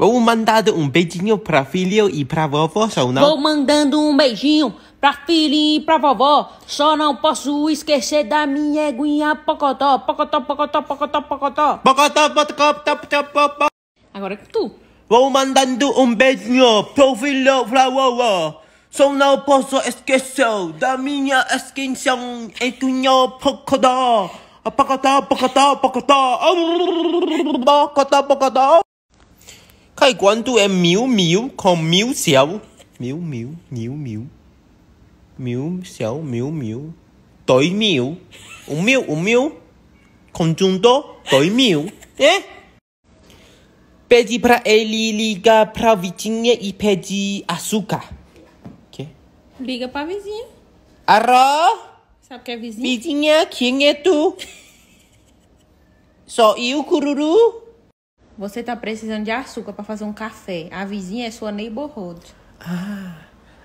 Vou mandando um beijinho pra filho e pra vovó, só não. Vou mandando um beijinho pra filhinho e pra vovó. Só não posso esquecer da minha eguinha pocotó. Pocotó, pocotó, pocotó, pocotó. Pocotó, pocotó, pocotó, pocotó. pocotó, Agora é tu. Vou mandando um beijinho pro filho e pra vovó. Só não posso esquecer da minha extinção eguinha pocotó. Pocotó, pocotó, pocotó. Pocotó, pocotó. Cai quanto é mil mil com mil céu? Mil mil, mil mil. Mil céu, mil mil. Dois mil. Um mil, um mil. Conjunto, dois mil. É? Pedi pra ele ligar pra vizinha e pedir açúcar. Que? Liga pra vizinha. Arro? Sabe que é vizinha? Vizinha, quem é tu? Sou eu, Cururu. Você tá precisando de açúcar para fazer um café. A vizinha é sua neighborhood. Ah.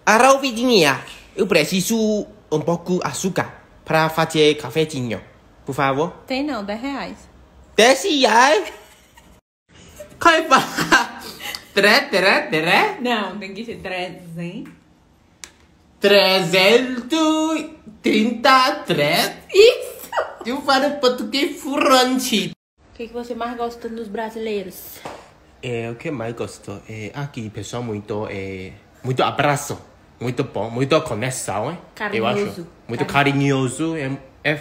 Alô, vizinha. Eu preciso um pouco de açúcar para fazer cafezinho. Por favor. Tem não, 10 reais. 10 reais? Qual é falar? Tré, tré, tré? Não, tem que ser 300. 333? Isso! Eu falo português furante. O que, que você mais gosta nos brasileiros? É, o que mais gosto é aqui, pessoal, muito, é, muito abraço, muito bom, muito conexão, Carinhoso. Eu acho. Muito carinhoso, carinhoso é,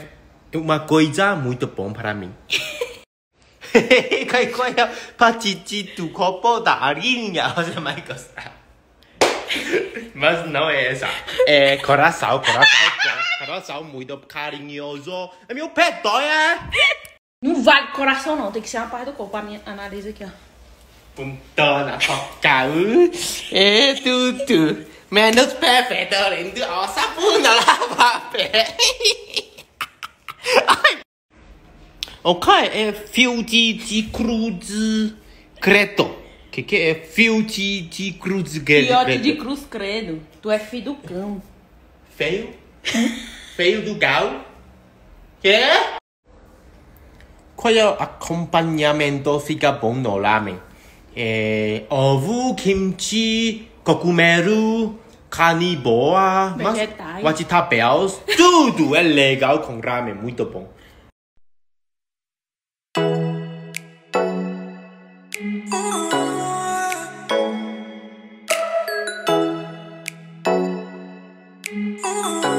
é uma coisa muito bom para mim. do é da você mais gosta? mas não é essa é coração coração coração muito carinhoso é meu pé dói é vale coração, não. Tem que ser uma parte do corpo. A minha analisa aqui, ó. Puntona, toca. Uh. É tudo. Menos perfeito. tô lendo. Nossa bunda, lava pé. Ok, é fio de, de cruz credo. O que, que é fio de, de cruz credo? Fio de cruz credo. Tu é filho do cão. Feio? Feio do gal? Que é? Qual acompanhamento fica bom no ramen? É, ovo, kimchi, cocumeru, carnivora, mas, vegetables, tudo é legal com ramen, muito bom. Oh.